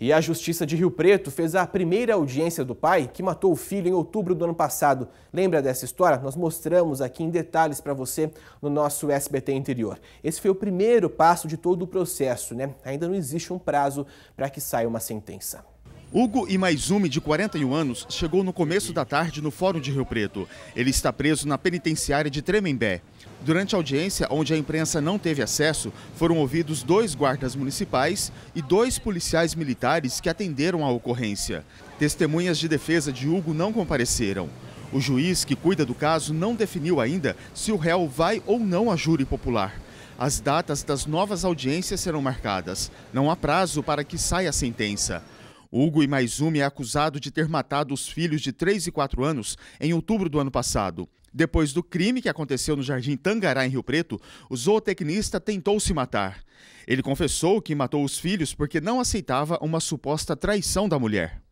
E a Justiça de Rio Preto fez a primeira audiência do pai que matou o filho em outubro do ano passado. Lembra dessa história? Nós mostramos aqui em detalhes para você no nosso SBT Interior. Esse foi o primeiro passo de todo o processo, né? Ainda não existe um prazo para que saia uma sentença. Hugo Imaizume, de 41 anos, chegou no começo da tarde no Fórum de Rio Preto. Ele está preso na penitenciária de Tremembé. Durante a audiência, onde a imprensa não teve acesso, foram ouvidos dois guardas municipais e dois policiais militares que atenderam a ocorrência. Testemunhas de defesa de Hugo não compareceram. O juiz que cuida do caso não definiu ainda se o réu vai ou não a júri popular. As datas das novas audiências serão marcadas. Não há prazo para que saia a sentença. Hugo Imaizumi é acusado de ter matado os filhos de 3 e 4 anos em outubro do ano passado. Depois do crime que aconteceu no Jardim Tangará, em Rio Preto, o zootecnista tentou se matar. Ele confessou que matou os filhos porque não aceitava uma suposta traição da mulher.